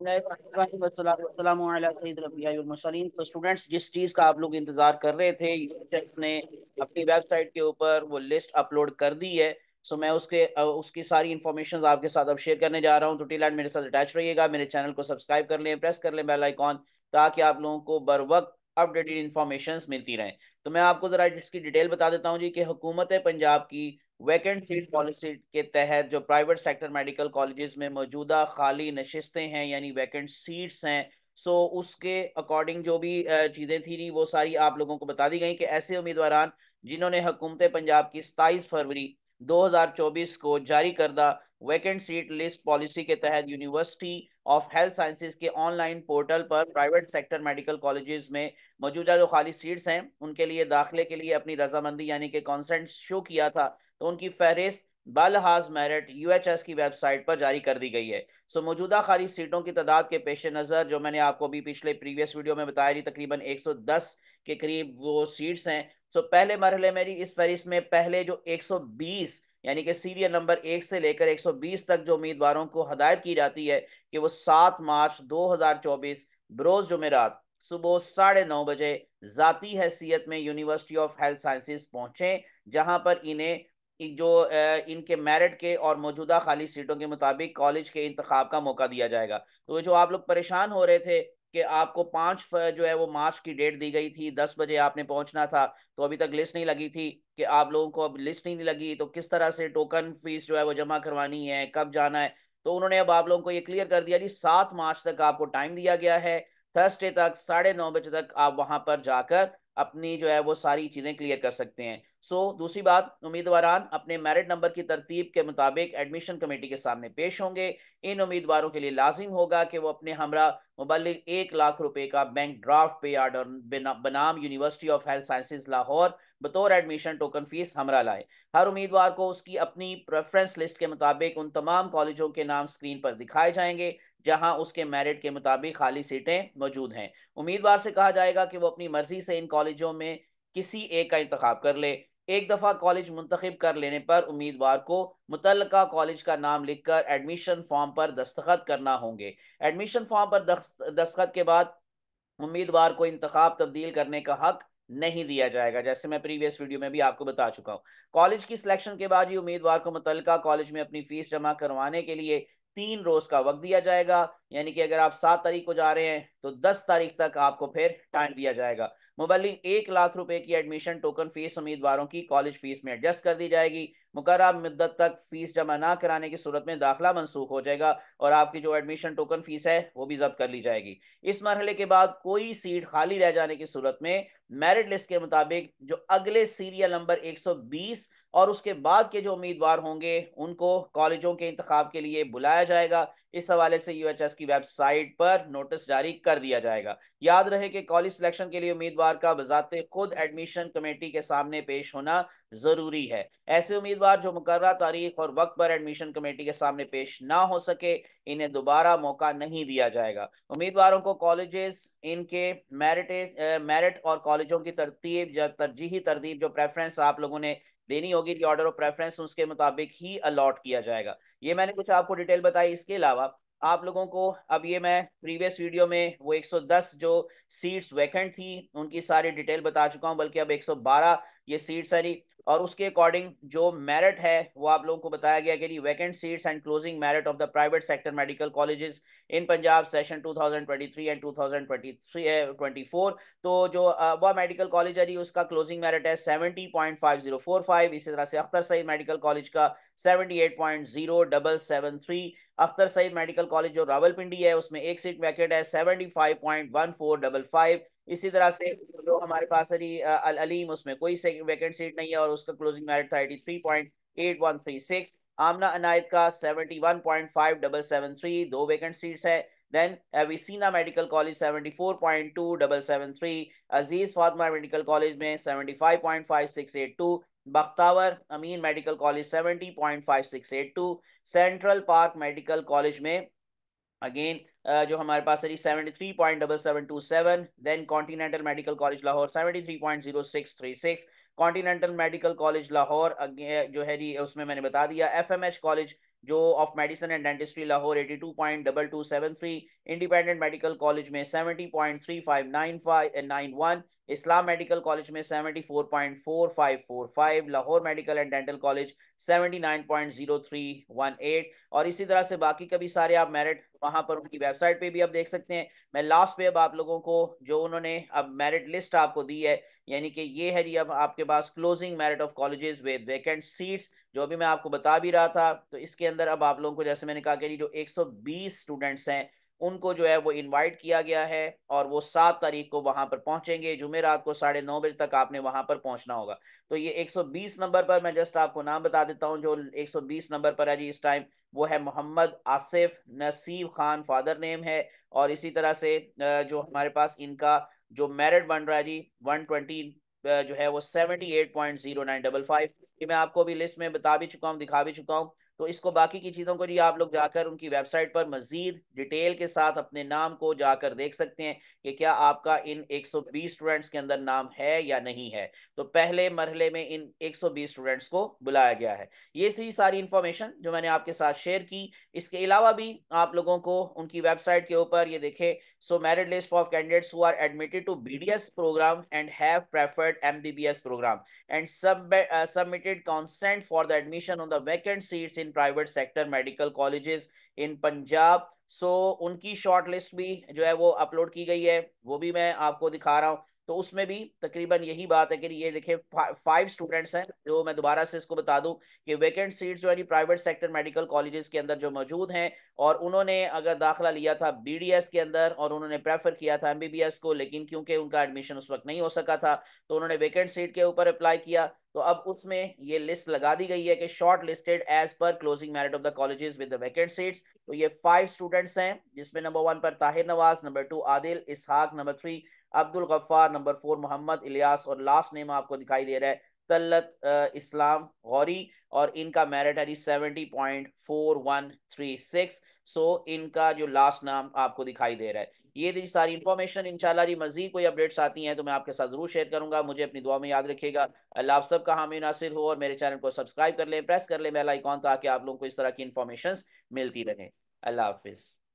तो स्टूडेंट्स जिस चीज का आप लोग इंतजार कर रहे थे ने अपनी वेबसाइट के ऊपर वो लिस्ट अपलोड कर दी है सो मैं उसके उसकी सारी इन्फॉर्मेशन आपके साथ अब शेयर करने जा रहा हूँ तो टी मेरे साथ अटैच रहिएगा मेरे चैनल को सब्सक्राइब कर लें प्रेस कर लें बेल आइकॉन ताकि आप लोगों को बर वक्त अपडेटेड इन्फॉर्मेशन मिलती रहे तो मैं आपको जरा इसकी डिटेल बता देता हूँ जी कि हुकूमत पंजाब की वैकेंट सीट पॉलिसी के तहत जो प्राइवेट सेक्टर मेडिकल कॉलेजेस में मौजूदा खाली नशिस्तें हैं यानी वैकेंट सीट्स हैं सो so, उसके अकॉर्डिंग जो भी चीज़ें थी वो सारी आप लोगों को बता दी गई कि ऐसे उम्मीदवार जिन्होंने हुकूमत पंजाब की सताईस फरवरी 2024 को जारी करदा वैकेंट सीट लिस्ट पॉलिसी के तहत यूनिवर्सिटी ऑफ हेल्थ साइंसेज के ऑनलाइन पोर्टल पर प्राइवेट सेक्टर मेडिकल कॉलेजेस में मौजूदा जो खाली सीट्स हैं उनके लिए दाखिले के लिए अपनी रजामंदी यानी कि कॉन्सेंट शो किया था तो उनकी फहरिस्त बालहाज मेरिट यूएचएस की वेबसाइट पर जारी कर दी गई है सो मौजूदा खाली सीटों की तादाद के पेश नज़र जो मैंने आपको भी पिछले प्रीवियस वीडियो में बताया थी तकरीबन 110 के करीब वो सीट्स हैं सो पहले मरहले में इस फहरिस्त में पहले जो 120 यानी कि सीरियल नंबर एक से लेकर 120 तक जो उम्मीदवारों को हदायत की जाती है कि वो सात मार्च दो बरोज़ जुमेरात सुबह साढ़े नौ बजे ज़ाती हैसियत में यूनिवर्सिटी ऑफ हेल्थ साइंसेस पहुंचे जहां पर इन्हें जो इनके मेरिट के और मौजूदा खाली सीटों के मुताबिक कॉलेज के इंतखाब का मौका दिया जाएगा तो जो आप लोग परेशान हो रहे थे कि आपको पाँच जो है वो मार्च की डेट दी गई थी दस बजे आपने पहुंचना था तो अभी तक लिस्ट नहीं लगी थी कि आप लोगों को अब लिस्ट नहीं लगी तो किस तरह से टोकन फीस जो है वो जमा करवानी है कब जाना है तो उन्होंने अब आप लोगों को ये क्लियर कर दिया जी सात मार्च तक आपको टाइम दिया गया है थर्सडे तक साढ़े नौ बजे तक आप वहां पर जाकर अपनी जो है वो सारी चीज़ें क्लियर कर सकते हैं सो so, दूसरी बात उम्मीदवारान अपने मेरिट नंबर की तरतीब के मुताबिक एडमिशन कमेटी के सामने पेश होंगे इन उम्मीदवारों के लिए लाजिम होगा कि वो अपने हमरा मुबल एक लाख रुपए का बैंक ड्राफ्ट पे आर्डर बनाम university of health sciences Lahore बतौर एडमिशन टोकन फीस हमरा लाए हर उम्मीदवार को उसकी अपनी प्रेफरेंस लिस्ट के मुताबिक उन तमाम कॉलेजों के नाम स्क्रीन पर दिखाए जाएंगे जहां उसके मेरिट के मुताबिक खाली सीटें मौजूद हैं उम्मीदवार से कहा जाएगा कि वो अपनी मर्जी से इन कॉलेजों में किसी एक का इंतखब कर ले एक दफ़ा कॉलेज मुंतखब कर लेने पर उम्मीदवार को मुतल कॉलेज का नाम लिखकर एडमिशन फॉर्म पर दस्तखत करना होंगे एडमिशन फॉर्म पर दस्तखत के बाद उम्मीदवार को इंतखब तब्दील करने का हक नहीं दिया जाएगा जैसे मैं प्रीवियस वीडियो में भी आपको बता चुका हूँ कॉलेज की सिलेक्शन के बाद ही उम्मीदवार को मुतल कॉलेज में अपनी फीस जमा करवाने के लिए तीन रोज का वक्त दिया जाएगा यानी कि अगर आप सात तारीख को जा रहे हैं तो दस तारीख तक आपको फिर टाइम दिया जाएगा मोबाइल एक लाख रुपए की एडमिशन टोकन फीस उम्मीदवारों की कॉलेज फीस में एडजस्ट कर दी जाएगी मुकर मदत तक फीस जमा ना कराने की सूरत में दाखिला मनसूख हो जाएगा और आपकी जो एडमिशन टोकन फीस है वो भी जब्त कर ली जाएगी इस मरहले के बाद कोई सीट खाली रह जाने की सूरत में मेरिट लिस्ट के मुताबिक जो अगले सीरियल नंबर 120 और उसके बाद के जो उम्मीदवार होंगे उनको कॉलेजों के इंतखब के लिए बुलाया जाएगा इस हवाले से यूएचएस की वेबसाइट पर नोटिस जारी कर दिया जाएगा याद रहे कि कॉलेज सिलेक्शन के लिए उम्मीदवार का बजाते खुद एडमिशन कमेटी के सामने पेश होना जरूरी है ऐसे उम्मीदवार जो मुकर तारीख और वक्त पर एडमिशन कमेटी के सामने पेश ना हो सके इन्हें दोबारा मौका नहीं दिया जाएगा उम्मीदवारों को कॉलेजेस इनके मेरिट मेरिट और कॉलेजों की तरतीब या तरजीही तरतीब जो प्रेफरेंस आप लोगों ने देनी होगी ऑर्डर ऑफ प्रेफरेंस उसके मुताबिक ही अलॉट किया जाएगा ये मैंने कुछ आपको डिटेल बताई इसके अलावा आप लोगों को अब ये मैं प्रीवियस वीडियो में वो 110 जो सीट्स वैकेंट थी उनकी सारी डिटेल बता चुका हूँ बल्कि अब 112 ये सीट सारी और उसके अकॉर्डिंग जो मेरिट है वो आप लोगों को बताया गया कि vacant seats and closing merit of the private sector medical colleges in Punjab session 2023 and 2023 तो जो वह मेडिकल कॉलेज है उसका क्लोजिंग मेरिट है 70.5045 इसी तरह से अख्तर सईद मेडिकल कॉलेज का 78.0773 अख्तर सईद मेडिकल कॉलेज जो रावलपिंडी है उसमें एक सीट वैकेट है फाइव इसी तरह से जो हमारे पास अली अल अलीम उसमें कोई वैकेंट सीट नहीं है और उसका क्लोजिंग मैरिट था eighty three point eight one three six Amna Inayat का seventy one point five double seven three दो वैकेंट सीट्स है then Avicenna medical college seventy four point two double seven three Aziz Fatima medical college में seventy five five point six eight two Bakhtawar Amin medical college seventy point five six eight two central park medical college में again जो हमारे पास है जी seventy three point double seven two seven then continental medical college Lahore seventy three point zero six three six continental medical college Lahore जो है जी उसमें मैंने बता दिया एफ एम एच कॉलेज जो of medicine and dentistry Lahore three independent medical college में seventy one Islam medical college में seventy four four four point five five Lahore medical and dental college seventy nine point zero three one eight और इसी तरह से बाकी कभी सारे आप मेरिट वहां पर उनकी वेबसाइट पे भी आप देख सकते हैं मैं लास्ट पे अब आप लोगों को जो उन्होंने अब मेरिट लिस्ट आपको दी है यानी कि ये है जी अब आपके पास closing merit of colleges with vacant seats जो अभी मैं आपको बता भी रहा था तो इसके अंदर अब आप लोगों को जैसे मैंने कहा कि जी जो 120 स्टूडेंट्स हैं उनको जो है वो इनवाइट किया गया है और वो सात तारीख को वहां पर पहुंचेंगे जुमे रात को साढ़े नौ बजे तक आपने वहां पर पहुंचना होगा तो ये 120 नंबर पर मैं जस्ट आपको नाम बता देता हूं जो 120 नंबर पर है जी इस टाइम वो है मोहम्मद आसिफ नसीब खान फादर नेम है और इसी तरह से जो हमारे पास इनका जो मेरिट बन रहा है जी वन ट्वेंटी जो है वो seventy eight point zero nine double five मैं आपको अभी लिस्ट में बता भी चुका हूँ दिखा भी चुका हूँ तो इसको बाकी की चीज़ों को जी आप लोग जाकर उनकी वेबसाइट पर मजीद डिटेल के साथ अपने नाम को जाकर देख सकते हैं कि क्या आपका इन 120 स्टूडेंट्स के अंदर नाम है या नहीं है तो पहले मरहले में इन 120 स्टूडेंट्स को बुलाया गया है ये सही सारी इंफॉर्मेशन जो मैंने आपके साथ शेयर की इसके अलावा भी आप लोगों को उनकी वेबसाइट के ऊपर ये देखें so merit list of candidates who are admitted to B program and have preferred M program and submitted consent for the admission on the vacant seats in in private sector medical colleges in Punjab so उनकी short list भी जो है वो upload की गई है वो भी मैं आपको दिखा रहा हूँ तो उसमें भी तकरीबन यही बात है कि ये लिखे फा, फाइव स्टूडेंट्स हैं जो मैं दोबारा से इसको बता दूं कि वैकेंट सीट्स जो है प्राइवेट सेक्टर मेडिकल कॉलेजेस के अंदर जो मौजूद हैं और उन्होंने अगर दाखिला लिया था बीडीएस के अंदर और उन्होंने प्रेफर किया था एमबीबीएस को लेकिन क्योंकि उनका एडमिशन उस वक्त नहीं हो सका था तो उन्होंने वेकेंट सीट के ऊपर अप्लाई किया तो अब उसमें ये लिस्ट लगा दी गई है कि शॉर्ट लिस्टेड एज पर closing merit of the colleges with the vacant seats तो ये फाइव स्टूडेंट्स हैं जिसमें नंबर वन पर Tahir Nawaz number two Adil Ishaq number three Abdul Gaffar number four Mohammad Ilyas और लास्ट नेम आपको दिखाई दे रहा है तल्लत इस्लाम गौरी और इनका मेरिट है seventy point four one three six so इनका जो लास्ट नाम आपको दिखाई दे रहा है ये थी सारी इन्फॉर्मेशन इंशाल्लाह जी मजीद कोई अपडेट्स आती हैं तो मैं आपके साथ जरूर शेयर करूंगा मुझे अपनी दुआ में याद रखिएगा अल्लाह आप सबका हामी नासिर हो और मेरे चैनल को सब्सक्राइब कर लें प्रेस कर लें बेल आइकॉन ताकि आप लोगों को इस तरह की इन्फॉर्मेशन मिलती रहें अल्लाह हाफिज़